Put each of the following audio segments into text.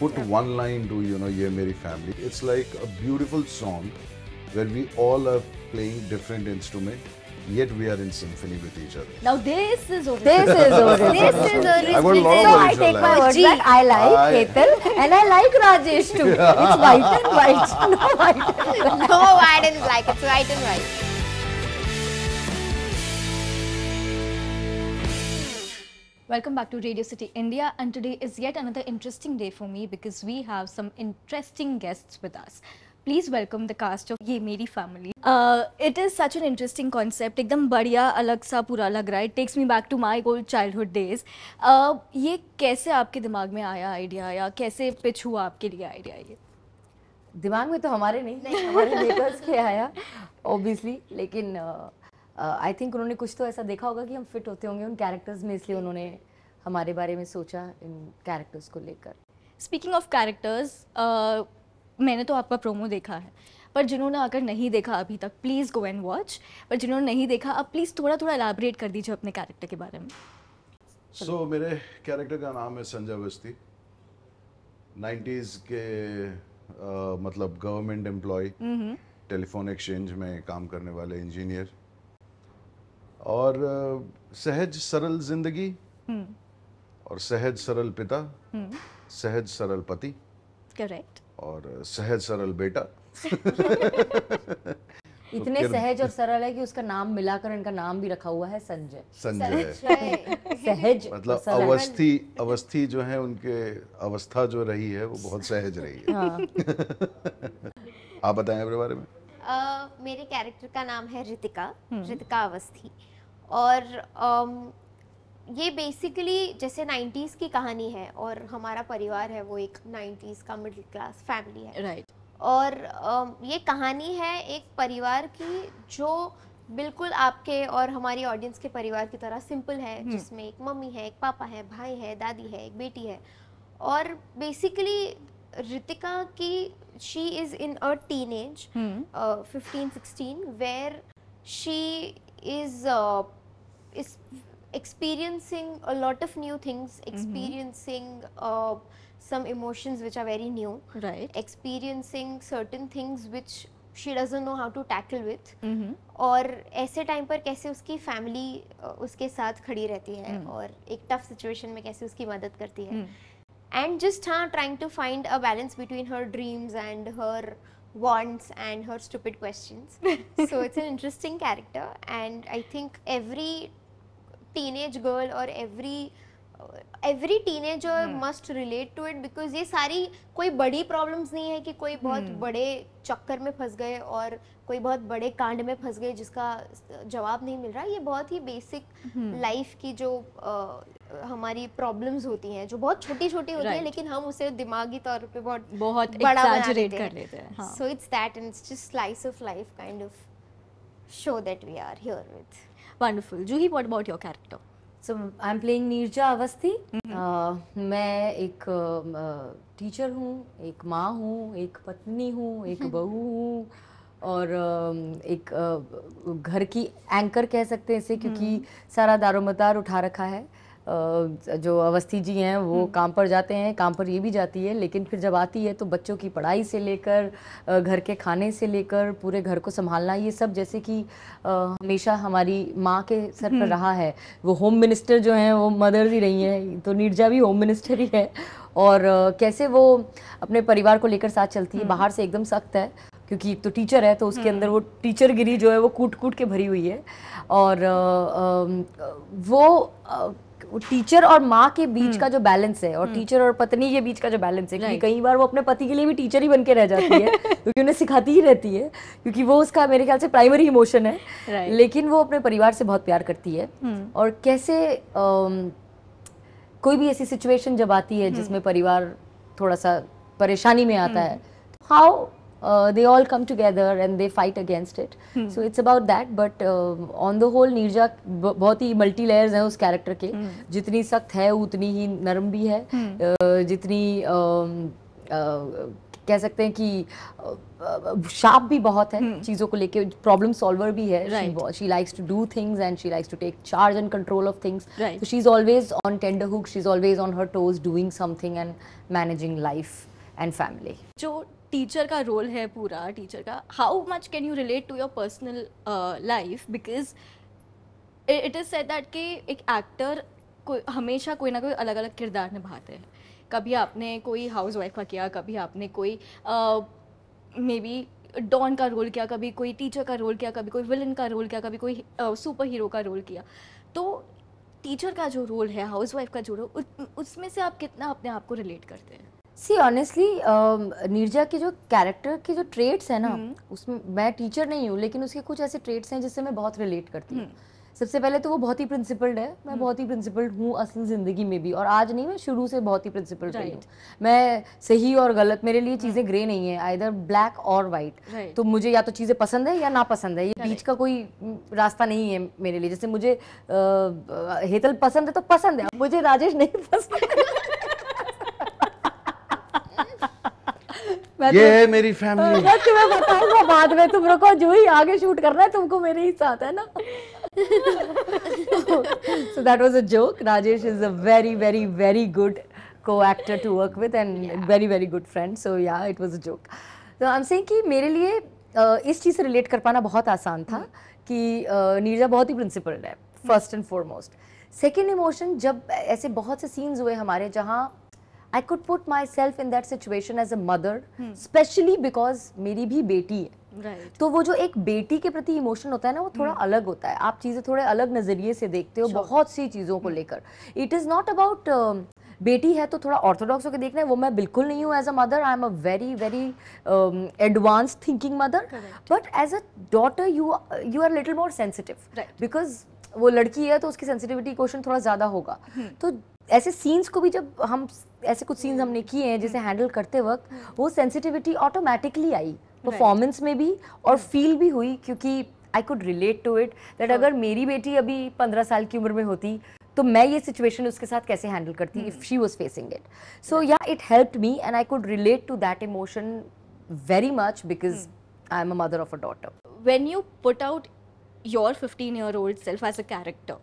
put one line to you know ye meri family it's like a beautiful song where we all are playing different instrument yet we are in symphony with each other now this is over this is over this is over I want lot so of I take my words back I like I... Ketal and I like Rajesh too it's white and white no white and white. no white and black it's white and white Welcome back to Radio City India and today is yet another interesting day for me because we have some interesting guests with us. Please welcome the cast of ये मेरी family it is such an interesting concept एकदम बढ़िया अलग सा पूरा लग रहा है takes me back to my old childhood days ये कैसे आपके दिमाग में आया आइडिया या कैसे पिच हुआ आपके लिए आइडिया ये दिमाग में तो हमारे नहीं, नहीं हमारे के आया ऑब्वियसली लेकिन uh, आई थिंक उन्होंने कुछ तो ऐसा देखा होगा कि हम फिट होते होंगे उन कैरेक्टर्स में इसलिए उन्होंने हमारे बारे में सोचा इन कैरेक्टर्स को लेकर स्पीकिंग ऑफ कैरेक्टर्स मैंने तो आपका प्रोमो देखा है पर जिन्होंने अगर नहीं देखा अभी तक प्लीज़ गो एंड वॉच पर जिन्होंने नहीं देखा आप प्लीज़ थोड़ा थोड़ा एलाबरेट कर दीजिए अपने कैरेक्टर के बारे में सो so, मेरे कैरेक्टर का नाम है संजय अवस्थी नाइन्टीज़ के uh, मतलब गवर्नमेंट एम्प्लॉय टेलीफोन एक्सचेंज में काम करने वाले इंजीनियर और सहज सरल जिंदगी हम्म। और सहज सरल पिता हम्म। सहज सरल पति करेक्ट और सहज सरल बेटा इतने सहज और सरल है कि उसका नाम मिलाकर इनका नाम भी रखा हुआ है संजय संजय सहज मतलब अवस्थी अवस्थी जो है उनके अवस्था जो रही है वो बहुत सहज रही है हाँ। आप बताएं अपने बारे में uh, मेरे कैरेक्टर का नाम है रितिका हम्म। रितिका अवस्थी और ये बेसिकली जैसे 90s की कहानी है और हमारा परिवार है वो एक 90s का मिडिल क्लास फैमिली है राइट right. और ये कहानी है एक परिवार की जो बिल्कुल आपके और हमारी ऑडियंस के परिवार की तरह सिंपल है hmm. जिसमें एक मम्मी है एक पापा है भाई है दादी है एक बेटी है और बेसिकली रितिका की she is in a teenage fifteen sixteen where she is is experiencing a lot of new things, mm-hmm. experiencing mm -hmm. uh, some emotions which are very new, right? Experiencing certain things which she doesn't know how to tackle with, mm -hmm. और ऐसे time पर कैसे उसकी family, uh, उसके साथ खड़ी रहती है mm. और एक टफ सिचुएशन में कैसे उसकी मदद करती है एंड mm. जस्ट हाँ trying to find a balance between her, dreams and her wants and her stupid questions. so it's an interesting character, and I think every teenage girl or every every teenager must relate to it because ये सारी कोई बड़ी problems नहीं है कि कोई बहुत hmm. बड़े चक्कर में फंस गए और कोई बहुत बड़े कांड में फंस गए जिसका जवाब नहीं मिल रहा ये बहुत ही बेसिक लाइफ hmm. की जो आ, हमारी प्रॉब्लम्स होती हैं जो बहुत छोटी छोटी होती right. हैं लेकिन हम उसे दिमागी तौर पे बहुत बहुत बड़ा कर लेते हैं so it's that and it's just slice of life kind of show that we are here with wonderful Juhi what about your character so I am playing Neeraja Awasthi मैं एक टीचर um, uh, हूँ एक माँ हूँ एक पत्नी हूँ एक mm-hmm. बहू हूँ और um, एक uh, घर की एंकर कह सकते हैं इसे क्योंकि mm-hmm. सारा दारोमदार उठा रखा है जो अवस्थी जी हैं वो हम्म। काम पर जाते हैं काम पर ये भी जाती है लेकिन फिर जब आती है तो बच्चों की पढ़ाई से लेकर घर के खाने से लेकर पूरे घर को संभालना ये सब जैसे कि हमेशा हमारी माँ के सर पर हम्म। रहा है वो होम मिनिस्टर जो हैं वो मदर ही रही हैं तो नीरजा भी होम मिनिस्टर ही है और कैसे वो अपने परिवार को लेकर साथ चलती है हम्म। बाहर से एकदम सख्त है क्योंकि एक तो टीचर है तो उसके अंदर वो टीचर गिरी जो है वो कूट कूट के भरी हुई है और वो टीचर और माँ के बीच हम्म। का जो बैलेंस है और टीचर हम्म। और पत्नी के बीच का जो बैलेंस है क्योंकि कई बार वो अपने पति के लिए भी टीचर ही बन के रह जाती है क्योंकि उन्हें सिखाती ही रहती है क्योंकि वो उसका मेरे ख्याल से प्राइमरी इमोशन है लेकिन वो अपने परिवार से बहुत प्यार करती है हम्म। और कैसे कोई भी ऐसी सिचुएशन जब आती है जिसमें परिवार थोड़ा सा परेशानी में आता है हाउ तो uh, they all come together and they fight against it. Hmm. So it's about that. But uh, on the whole, neerja bahut hi multi layers hai us character ke hmm. जितनी सख्त है उतनी ही नरम भी है hmm. uh, जितनी uh, uh, कह सकते हैं कि शार्प uh, uh, भी बहुत है hmm. चीज़ों को लेके प्रॉब्लम सॉल्वर भी है she likes to do things and she likes to take charge and control of things so she is always on tender hook she is always on her toes doing something and managing life and family जो teacher का role है पूरा teacher का how much can you relate to your personal life because it is set that कि एक actor को हमेशा कोई ना कोई अलग अलग किरदार निभाते हैं कभी आपने कोई हाउस वाइफ का किया कभी आपने कोई मे बी डॉन का रोल किया कभी कोई टीचर का रोल किया कभी कोई विलन का रोल किया कभी कोई सुपर uh, हीरो का रोल किया तो टीचर का जो रोल है हाउस वाइफ का जो रोल उसमें से आप कितना अपने आप को रिलेट करते हैं सी ऑनेस्टली नीरजा के जो कैरेक्टर के जो ट्रेट्स हैं ना हम्म। उसमें मैं टीचर नहीं हूँ लेकिन उसके कुछ ऐसे ट्रेट्स हैं जिससे मैं बहुत रिलेट करती हूँ हम्म। सबसे पहले तो वो बहुत ही प्रिंसिपल्ड है मैं हम्म। बहुत ही प्रिंसिपल्ड हूँ असल ज़िंदगी में भी और आज नहीं मैं शुरू से बहुत ही प्रिंसिपल्ड रही हूँ मैं सही और गलत मेरे लिए चीज़ें ग्रे हाँ। नहीं है आइधर ब्लैक और वाइट तो मुझे या तो चीज़ें पसंद है या ना पसंद है ये बीच का कोई रास्ता नहीं है मेरे लिए जैसे मुझे हेतल पसंद है तो पसंद है मुझे राजेश नहीं पसंद ये तो- है मेरी फैमिली हाँ, मैं तुम्हें बताऊंगा बाद में तुम रुको जो ही आगे शूट करना है तुमको मेरे ही साथ है ना so that was a joke Rajesh is a very very very good co actor to work with and very very good friend so yeah it was a joke तो आई एम सेइंग कि मेरे लिए uh, इस चीज़ से relate कर पाना बहुत आसान था कि uh, नीरजा बहुत ही प्रिंसिपल है first and foremost second emotion जब ऐसे बहुत से सीन्स हुए हमारे जहाँ I could put myself in that situation as a mother specially because मेरी भी बेटी है Right. तो वो जो एक बेटी के प्रति इमोशन होता है ना वो थोड़ा hmm. अलग होता है आप चीज़ें थोड़े अलग नज़रिए से देखते हो sure. बहुत सी चीज़ों को hmm. लेकर इट इज़ नॉट अबाउट बेटी है तो थोड़ा ऑर्थोडॉक्स होकर देखना है वो मैं बिल्कुल नहीं हूँ as a mother I am a very very advance thinking mother but as a daughter you you are little more sensitive because वो लड़की है तो उसकी सेंसिटिविटी क्वेश्चन थोड़ा ज़्यादा होगा hmm. तो ऐसे सीन्स को भी जब हम ऐसे कुछ सीन्स हमने किए हैं जैसे हैंडल करते वक्त हम्म। वो सेंसिटिविटी ऑटोमेटिकली आई परफॉर्मेंस में भी और फील हम्म। भी हुई क्योंकि I could relate to it that अगर मेरी बेटी अभी पंद्रह साल की उम्र में होती तो मैं ये सिचुएशन उसके साथ कैसे हैंडल करती if she was facing it so yeah it help me and I could relate to that emotion very much because I am a mother of a daughter when you put out your fifteen year old self as a character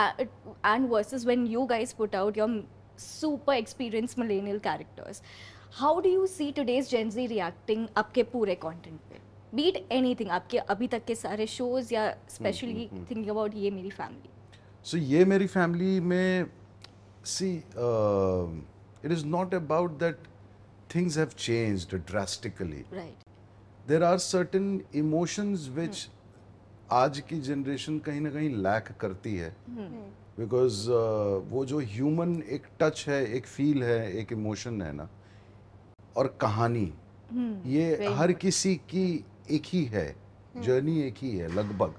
uh, and versus when you guys put out your super experienced millennial characters. How do you see today's Gen Z reacting आपके pure content pe Be it anything, आपके abhi tak ke sare shows या especially hmm, mm, mm. thinking about ye meri family. So ye meri family may see uh, it is not about that things have changed drastically. Right. There are certain emotions which hmm. आज की generation कहीं ना कहीं lack करती है because hmm. Hmm. uh, वो जो human एक टच है एक फील है एक इमोशन है ना और कहानी हम्म। ये हर किसी की एक ही है जर्नी एक ही है लगभग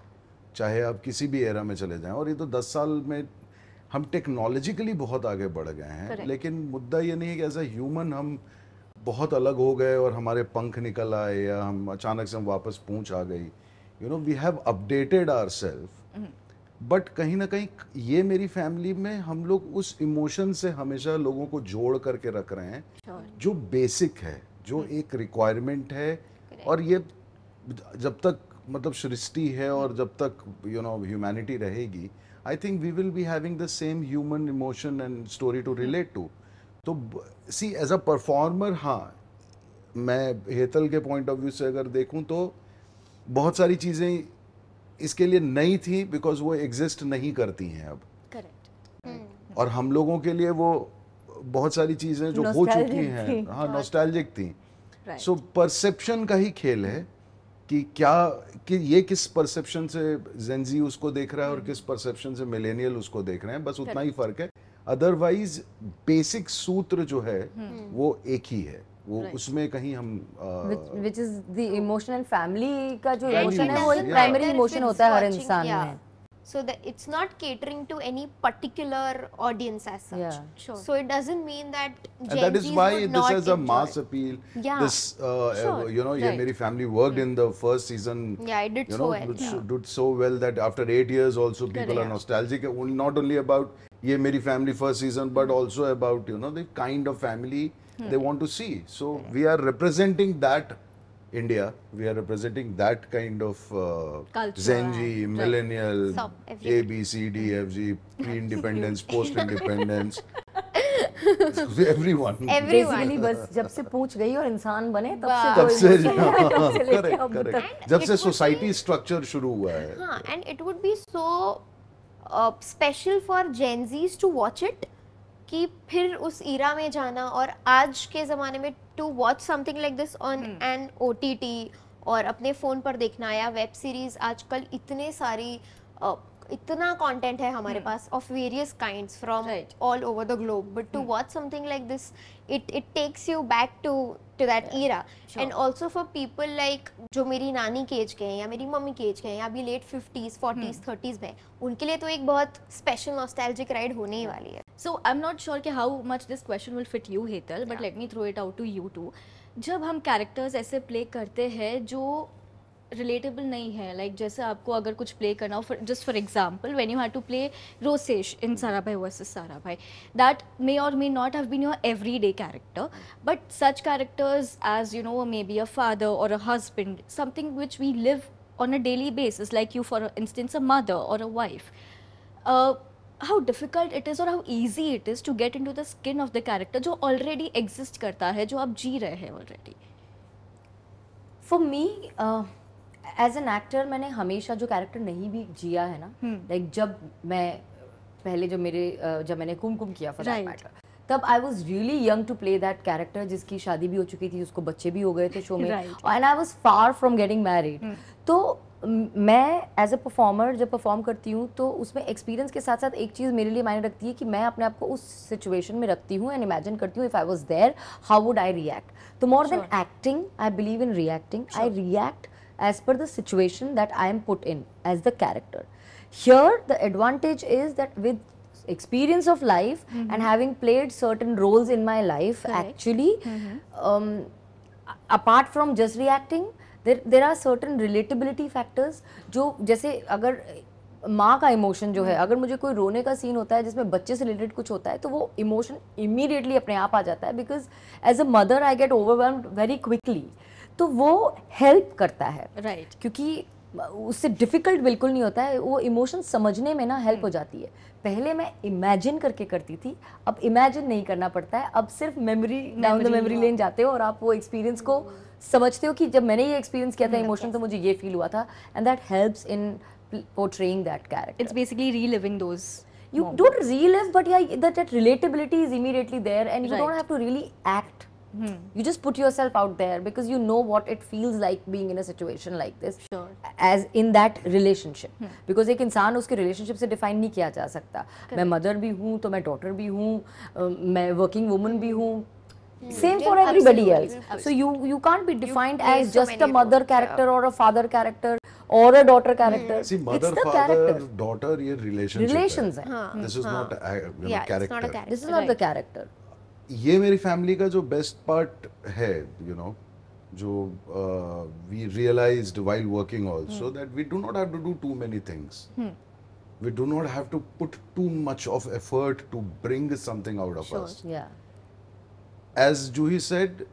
चाहे आप किसी भी एरा में चले जाएं और ये तो दस साल में हम टेक्नोलॉजिकली बहुत आगे बढ़ गए हैं लेकिन मुद्दा ये नहीं है कि एज ह्यूमन हम बहुत अलग हो गए और हमारे पंख निकल आए या हम अचानक से हम वापस पूछ आ गई you know we have updated our self but कहीं ना कहीं ये मेरी फैमिली में हम लोग उस इमोशन से हमेशा लोगों को जोड़ करके रख रहे हैं sure. जो बेसिक है जो hmm. एक रिक्वायरमेंट है Correct. और ये जब तक मतलब सृष्टि है और जब तक यू नो ह्यूमैनिटी रहेगी I think we will be having the same human emotion and story to relate to तो सी एज अ परफॉर्मर हाँ मैं हेतल के पॉइंट ऑफ व्यू से अगर देखूँ तो बहुत सारी चीज़ें इसके लिए नई थी बिकॉज वो एग्जिस्ट नहीं करती हैं अब करेक्ट हम्म। और हम लोगों के लिए वो बहुत सारी चीज़ें जो हो चुकी हैं हाँ नोस्टैल्जिक थी सो परसेप्शन का ही खेल है कि क्या कि ये किस परसेप्शन से जेंजी उसको देख रहा है और हम्म। किस परसेप्शन से मिलेनियल उसको देख रहे हैं बस उतना ही फर्क है अदरवाइज बेसिक सूत्र जो है हम्म। वो एक ही है वो right. उसमें कहीं हम which is the emotional family का जो इमोशन है वो एक प्राइमरी इमोशन होता है हर इंसान में so that it's not catering to any particular audience as such yeah. sure. so it doesn't mean that Gen that is why this has a mass appeal yeah. this uh, sure. you know right. yeah, meri family worked mm. in the first season yeah it did you know, so well yeah. did so well that after 8 years also people yeah. are nostalgic not only about ye meri family first season but also about you know the kind of family hmm. they want to see. So we are representing that India. We are representing that kind of uh, Zenji, millennial, so, A, B, C, D, F, G, pre-independence, post-independence. Everyone. Everyone बस जब से पूछ गई और इंसान बने तब से तब से जब से सोसाइटी स्ट्रक्चर शुरू हुआ है हां and it would be special for Gen Zs to watch it. कि फिर उस इरा में जाना और आज के ज़माने में to watch something like this on an ओ और अपने फ़ोन पर देखना या वेब सीरीज़ आजकल इतने सारी इतना कंटेंट है हमारे hmm. पास of various kinds from all over the globe but to watch something like this it it takes you back to to that era and also for people like जो मेरी नानी के एज के हैं या मेरी मम्मी के एज के हैं या अभी लेट फिफ्टीज़ फोर्टीज़ थर्टीज़ में उनके लिए तो एक बहुत स्पेशल नॉस्टैल्जिक राइड होने ही हम्म। वाली है so I am not sure कि how much this question will fit you Hetal but let me throw it out to you too जब हम कैरेक्टर्स ऐसे प्ले करते हैं जो रिलेटेबल नहीं है लाइक like, जैसे आपको अगर कुछ प्ले करना हो just for example when you have to play Rosesh in Sarabhai versus Sarabhai that may or may not have been your every day character but such characters as you know maybe a father or a husband something which we live on a daily basis like you for instance a mother or a wife how difficult it is or how easy it is to get into the skin of the character जो already exist करता है जो आप जी रहे हैं already for me as an actor मैंने हमेशा जो कैरेक्टर नहीं भी जिया है ना लाइक हम्म। जब मैं पहले जब मेरे जब मैंने कुमकुम किया फॉर right. मैटर तब I was really young to play that character जिसकी शादी भी हो चुकी थी उसको बच्चे भी हो गए थे शो में and I was far from getting married तो मैं एज अ परफॉर्मर जब परफॉर्म करती हूँ तो उसमें एक्सपीरियंस के साथ साथ एक चीज़ मेरे लिए मायने रखती है कि मैं अपने आप को उस सिचुएशन में रखती हूँ एंड इमेजिन करती हूँ if I was there how would I react तो more than acting I believe in reacting I react as per the situation that I am put in as the character. Here the advantage is that with experience of life mm -hmm. and having played certain roles in my life Correct. actually mm -hmm. um, apart from just reacting there, there are certain relatability factors जो जैसे अगर माँ का emotion जो है अगर मुझे कोई रोने का सीन होता है जिसमें बच्चे से रिलेटेड कुछ होता है तो वो इमोशन इमीडिएटली अपने आप आ जाता है because as a mother I get overwhelm very quickly तो वो हेल्प करता है राइट right. क्योंकि उससे डिफ़िकल्ट बिल्कुल नहीं होता है वो इमोशन समझने में ना हेल्प हो हम्म। जाती है पहले मैं इमेजिन करके करती थी अब इमेजिन नहीं करना पड़ता है अब सिर्फ memory down the memory lane जाते हो और आप वो एक्सपीरियंस को समझते हो कि जब मैंने ये एक्सपीरियंस किया था इमोशन हम्म, तो मुझे ये फील हुआ था and that helps in portraying that character it's basically reliving those you don't relive but yeah that relatability is immediately there and you don't have to really act Hmm. You just put yourself out there because you know what it feels like being in a situation like this. Sure. As in that relationship. Hmm. Because एक इंसान उसके relationship से define नहीं किया जा सकता Correct. mother भी हूँ to मैं daughter भी हूँ uh, मैं working woman भी हूँ hmm. same yeah, for everybody absolutely. else so you you can't be defined as so just a mother roles. character yeah. or a father character or a daughter character mm. see mother it's the father character. daughter ये relationship relations है. Huh. this is huh. not a, you know, yeah, character. not a character this is right. not the character ये मेरी family का जो best part है you you know know, जो we realise while working also that we do not have to do too many things we do not have to put too much of effort to bring something out of sure, us. Yeah. As Juhi said,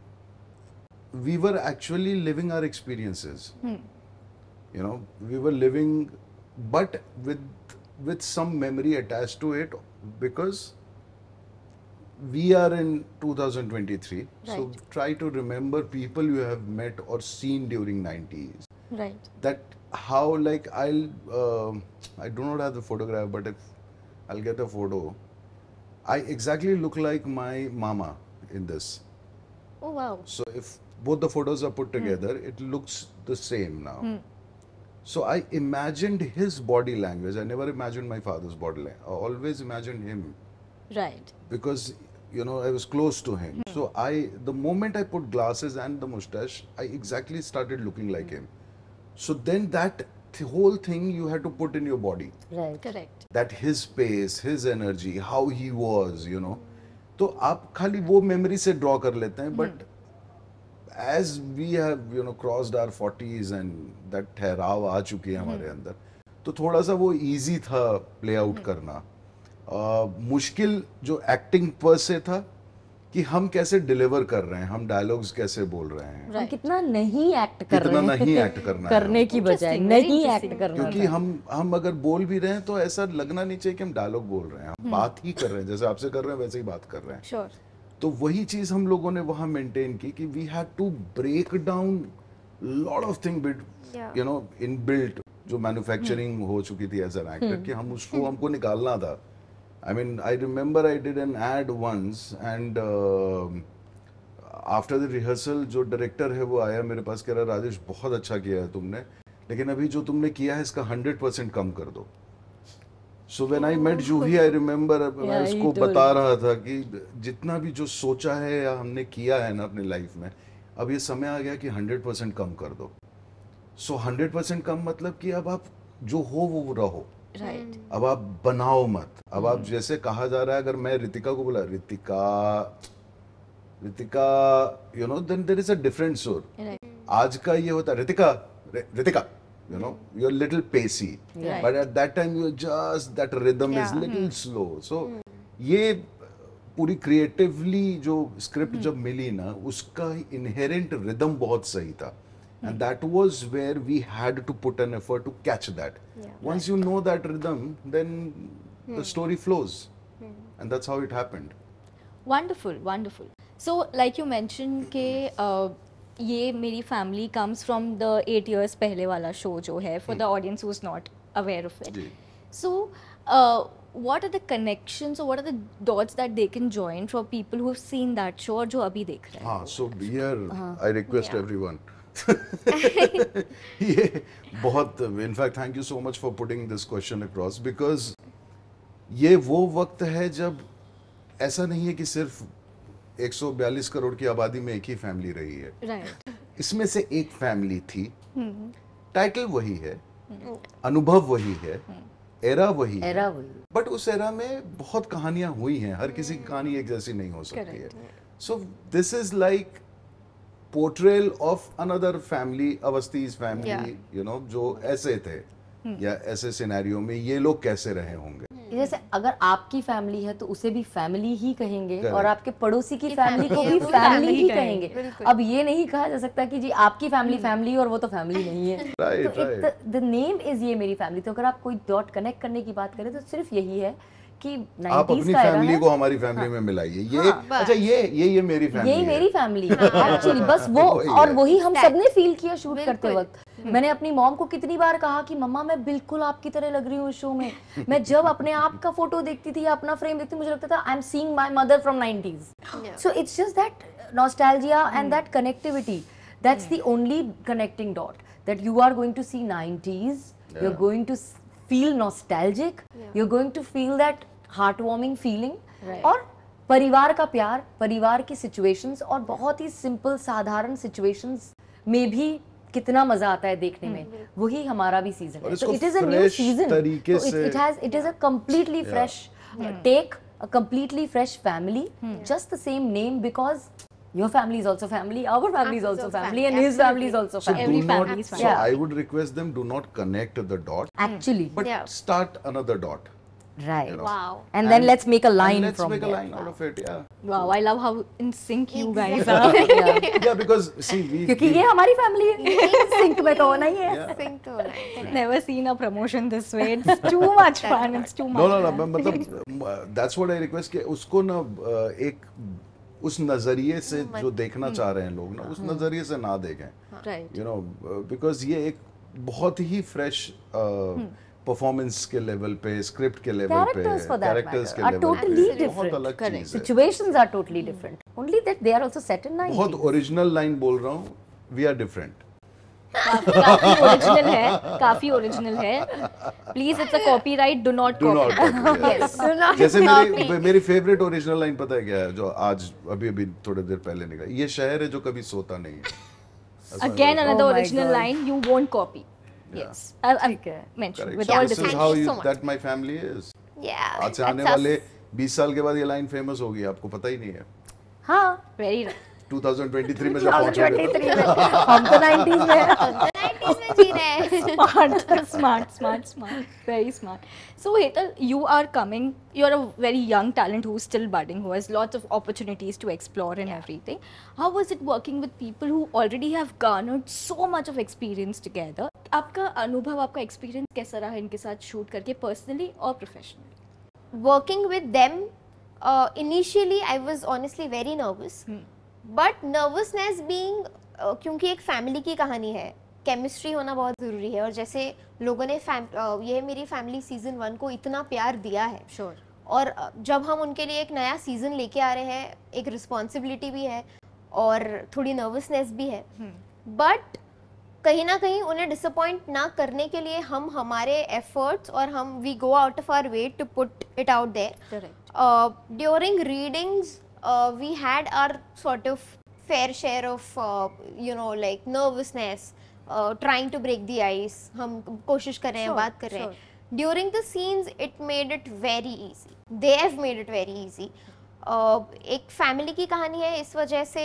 we were actually living our experiences. Hmm. You know, we were living, but with with some memory attached to it because we are in 2023 right. so try to remember people you have met or seen during 90s right that how like i'll uh, i do not have the photograph but if i'll get a photo i exactly look like my mama in this oh wow so if both the photos are put hmm. together mm. it looks the same now mm. so i imagined his body language i never imagined my father's body language i always imagined him right because you know, I was close to him. Hmm. So I, the moment I put glasses and the mustache, I exactly started looking like hmm. him. So then that th whole thing you had to put in your body. Right. Correct. That his pace, his energy, how he was, you know. तो आप खाली वो memory से draw कर लेते हैं but as we have you know crossed our forties and that ठहराव आ चुकी है हमारे hmm. अंदर तो थोड़ा सा वो इजी था प्ले आउट hmm. करना आ, मुश्किल जो एक्टिंग पर से था कि हम कैसे डिलीवर कर रहे हैं हम डायलॉग्स कैसे बोल रहे हैं right. कितना नहीं एक्ट कर कितना रहे हैं नहीं एक्ट करना करने की बजाय नहीं एक्ट करना क्योंकि हम हम अगर बोल भी रहे हैं तो ऐसा लगना नहीं चाहिए कि हम डायलॉग बोल रहे हैं हम हम्म। बात ही कर रहे हैं जैसे आपसे कर रहे हैं वैसे ही बात कर रहे हैं sure. तो वही चीज हम लोगों ने वहां मेंटेन की कि we had to break down lot of thing bit you know inbuilt जो मैन्युफैक्चरिंग हम्म। हो चुकी थी एज एन एक्टर कि हम उसको हम्म। हमको निकालना था I mean, I remember I did an ad once and after the rehearsal जो डायरेक्टर है वो आया मेरे पास कह रहा राजेश बहुत अच्छा किया है तुमने लेकिन अभी जो तुमने किया है इसका हंड्रेड परसेंट कम कर दो so when I met Juhi I remember मैं उसको बता रहा था कि जितना भी जो सोचा है या हमने किया है ना अपने लाइफ में अब ये समय आ गया कि हंड्रेड परसेंट कम कर दो सो हंड्रेड परसेंट कम मतलब कि अब आप जो हो वो रहो राइट hmm. अब आप बनाओ मत अब आप hmm. जैसे कहा जा रहा है अगर मैं रितिका को बोला Ritika Ritika you know then there is a different sort आज का ये होता है Ritika Ritika you know you're a little pacey right. but at that time you're just that rhythm yeah. is hmm. little hmm. slow so hmm. ये पूरी creatively जो script hmm. जब मिली ना उसका इनहेरेंट रिदम बहुत सही था and that was where we had to put an effort to catch that once you know that rhythm then the hmm. story flows hmm. and that's how it happened wonderful wonderful so like you mentioned ke uh, ये मेरी family comes from the eight years पहले वाला show जो है for the audience who is not aware what are the connections or what are the dots that they can join for people who have seen that show or जो अभी देख रहे हैं so here uh-huh. I request everyone ये बहुत in fact thank you so much for putting this question across because ये वो वक्त है जब ऐसा नहीं है कि सिर्फ 142 करोड़ की आबादी में एक ही फैमिली रही है right. इसमें से एक फैमिली थी टाइटल हम्म। hmm. वही है hmm. अनुभव वही है hmm. हम्म। एरा वही एरा है। वही बट उस एरा में बहुत कहानियां हुई हैं हर किसी की कहानी एक जैसी नहीं हो सकती Correct. है so this is like portrayal of another family Awasthi's family you know जो ऐसे थे hmm. या ऐसे सिनेरियो में ये लोग कैसे रहे होंगे hmm. जैसे अगर आपकी फैमिली है तो उसे भी फैमिली ही कहेंगे और आपके पड़ोसी की फैमिली को भी फैमिली तो ही कहेंगे अब ये नहीं कहा जा सकता कि जी आपकी फैमिली hmm. फैमिली और वो तो फैमिली नहीं है द नेम इज ये मेरी फैमिली तो अगर आप कोई डॉट कनेक्ट करने की बात करें तो सिर्फ यही है कि आप अपनी फैमिली को हमारी फैमिली हाँ। में मिलाइए ये हाँ, अच्छा ये ये ये मेरी फैमिली ये मेरी फैमिली एक्चुअली हाँ, बस हाँ, वो और वही हम सबने फील किया शूट करते वक्त हम्म। मैंने अपनी मॉम को कितनी बार कहा कि मम्मा मैं बिल्कुल आपकी तरह लग रही हूँ शो में मैं जब अपने आप का फोटो देखती थी या अपना फ्रेम देखती मुझे लगता था I am seeing my mother from nineties so it's just that nostalgia and that connectivity that's the only connecting dot that you are going to see 90s you're going to feel nostalgic you going to feel that heartwarming feeling और परिवार का प्यार परिवार की situation और बहुत ही simple साधारण situation में भी कितना मजा आता है देखने हम्म, में वही हमारा भी सीजन है it is a season it has it is a completely fresh take a completely fresh family just the same name because your family is also family, our family is also family, and his family is also family. So Every family is family. So yeah. I would request them do not connect the dot. Hmm. Actually. But start another dot. Right. You know? Wow. And, and, then let's make a line let's from Let's make there. a line wow. out of it, yeah. Wow, I love how in sync you guys are. yeah. yeah, because see, we... Because this is our family. sync I to hona hi hai. Yeah. Sync to Never seen a promotion this way. It's too much fun. It's too much No, no, no. no. that's what I request. Ke usko na uh, ek... उस नज़रिए से जो देखना हम्म। चाह रहे हैं लोग ना उस हाँ। नज़रिए से ना देखें यू नो बिकॉज ये एक बहुत ही फ्रेश परफॉर्मेंस uh, hmm. के लेवल पे स्क्रिप्ट के लेवल पे कैरेक्टर्स के लेवल पे बहुत अलग चीज है are totally different only that they are also set in बहुत ओरिजिनल लाइन बोल रहा हूं वी आर डिफरेंट काफी ओरिजिनल है काफी ओरिजिनल है please it's a copyright do not do not जैसे मेरी मेरी फेवरेट ओरिजिनल लाइन पता है क्या है जो आज अभी अभी थोड़ी देर पहले निकला ये शहर है जो कभी सोता नहीं है again another original line you won't copy yes I mention with all this that my family is या आने वाले 20 साल के बाद ये लाइन फेमस होगी आपको पता ही नहीं है हाँ वेरी राइट 2023 में जब रहे हम तो 90s में very young talent who still budding who of opportunities to explore in everything how was it working with people who already have garnered so much of experience together आपका अनुभव आपका experience कैसा रहा इनके साथ शूट करके personally और professionally working with them initially I was honestly very nervous but nervousness being क्योंकि एक फैमिली की कहानी है केमिस्ट्री होना बहुत ज़रूरी है और जैसे लोगों ने फैम uh, यह मेरी फैमिली सीज़न वन को इतना प्यार दिया है श्योर sure. और uh, जब हम उनके लिए एक नया सीज़न लेके आ रहे हैं एक रिस्पॉन्सिबिलिटी भी है और थोड़ी नर्वसनेस भी है बट हम्म। hmm. कहीं ना कहीं उन्हें डिसअपॉइंट ना करने के लिए हम हमारे एफर्ट्स और हम we go out of our way to put it out there during readings uh, we had our sort of fair share of uh, you know like nervousness uh, trying to break the ice hum koshish kar rahe hain baat kar rahe hain हैं during the scenes it made it very easy they have made it very easy uh, एक family की कहानी है इस वजह से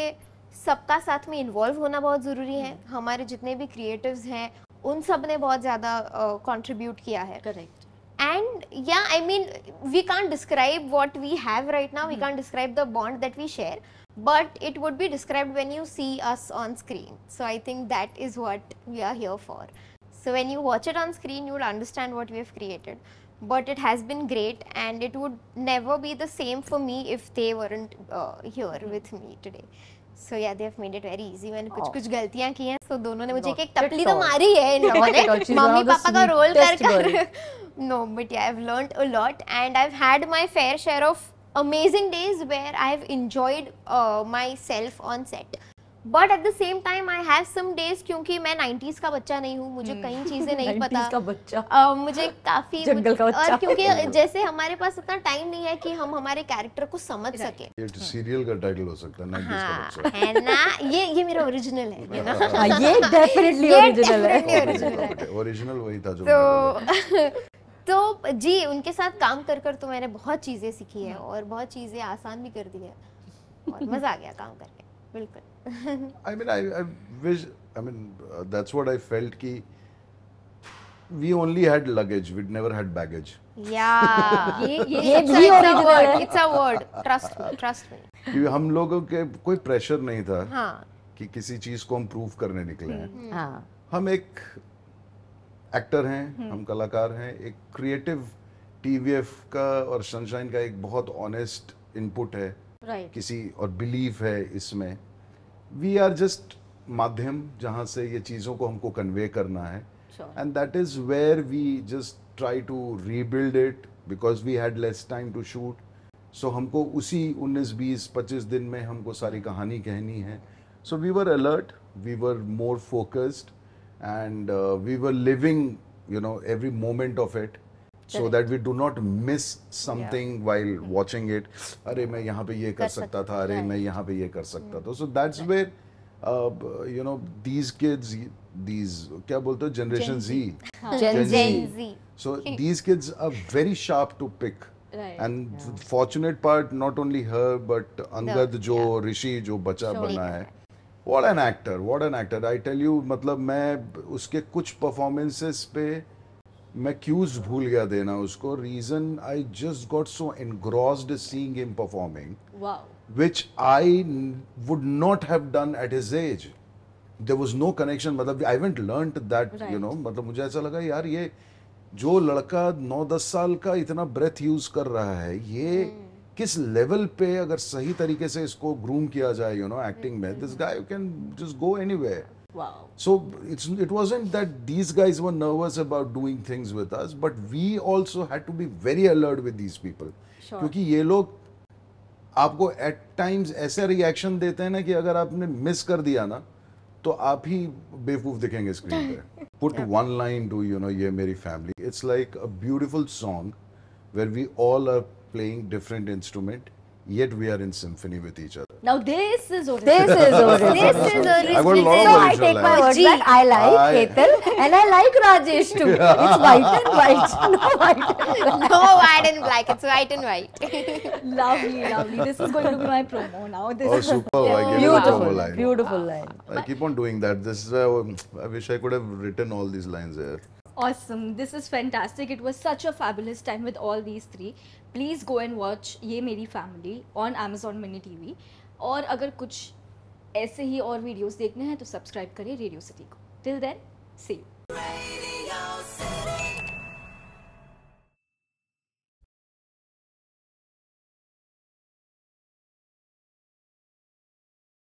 सबका साथ में इन्वॉल्व होना बहुत ज़रूरी है हमारे जितने भी क्रिएटिव्स हैं उन सब ने बहुत ज़्यादा कंट्रीब्यूट uh, किया है correct and yeah i mean we can't describe what we have right now mm. we hmm. can't describe the bond that we share but it would be described when you see us on screen so i think that is what we are here for so when you watch it on screen you will understand what we have created but it has been great and it would never be the same for me if they weren't uh, here hmm. with me today so yeah Dev made it very easy मैंने कुछ oh. कुछ गलतियां की हैं सो दोनों ने मुझे एक तपली तो मारी है इन लोगों ने मम्मी पापा का रोल कर कर No, but yeah, I've learned a lot and I've had my fair share of amazing days where I've enjoyed uh, myself on set. But at the same time I have some days क्योंकि मैं 90s का बच्चा नहीं हूँ मुझे hmm. कई चीज़ें नहीं पता का बच्चा uh, मुझे काफ़ी जंगल का बच्चा और क्योंकि जैसे हमारे पास इतना टाइम नहीं है कि हम हमारे कैरेक्टर को समझ सके ये सीरियल तो का टाइटल हो सकता है हाँ, का बच्चा है ना ये ये मेरा ओरिजिनल है हाँ, ये डेफिनेटली ओरिजिनल है ओरिजिनल वही था जो तो तो जी उनके साथ काम कर कर तो मैंने बहुत चीज़ें सीखी है और बहुत चीज़ें आसान भी कर दी है और मज़ा आ गया काम करके बिल्कुल I mean I wish I mean that's what I felt कि we only had luggage we'd never had baggage yeah ये ये ye it's, a, it's a word it's a word trust trust me हम लोगों के कोई pressure नहीं था हाँ. कि किसी चीज को हम प्रूव करने निकले हैं हम्म। हाँ. हम एक एक्टर हैं हम्म। हम कलाकार हैं एक क्रिएटिव टीवीएफ का और सनशाइन का एक बहुत ऑनेस्ट इनपुट है right. किसी और बिलीफ है इसमें वी आर जस्ट माध्यम जहाँ से ये चीज़ों को हमको कन्वे करना है and that is where we just try to rebuild it because we had less time to shoot so हमको उसी 19, 20, 25 दिन में हमको सारी कहानी कहनी है so we were alert we were more focused and uh, we were living, you know, every moment of it. so that we do not miss something yeah. while watching it अरे pe यहाँ kar कर tha. था अरे मैं pe पे ये kar सकता था hmm. so that's where uh, you know these kids these kya bolte generation Z Gen Z so these kids are very sharp to pick Right. And yeah. fortunate part, not only her, but Angad, no, Rishi, yeah. Rishi जो बचा what an actor what an actor I tell you मतलब मैं उसके कुछ performances पे मैं cues भूल गया देना उसको reason I just got so engrossed seeing him performing which I would not have done at his age there was no connection मतलब I went learn that you know मतलब मुझे ऐसा लगा यार ये जो लड़का नौ दस साल का इतना ब्रेथ यूज कर रहा है ये hmm. किस लेवल पे अगर सही तरीके से इसको ग्रूम किया जाए यू नो एक्टिंग में this guy you can just go any way so it's it was that that these guys nervous nervous about doing things with us but we also had to be very alert with these people क्योंकि ये लोग आपको eight times ऐसे reaction देते हैं ना कि अगर आपने मिस कर दिया ना तो आप ही बेवकूफ दिखेंगे स्क्रीन पे put one line to you know ये मेरी family it's like a beautiful song where we all are playing different instrument, yet we are in symphony with each other. Now this is original. This is original. this is original. I got long so I take my words back. I like I... Ketel and I like Rajesh too. It's white and white. No white and black. No white and black. It's white and white. lovely, lovely. This is going to be my promo now. This oh, is super. you get beautiful, line. beautiful line. I keep on doing that. This is, uh, I wish I could have written all these lines here. Awesome. This is fantastic. It was such a fabulous time with all these three. Please go and watch ये मेरी family on Amazon mini TV और अगर कुछ ऐसे ही और videos देखने हैं तो सब्सक्राइब करिए रेडियो सिटी को टिल देन सी यू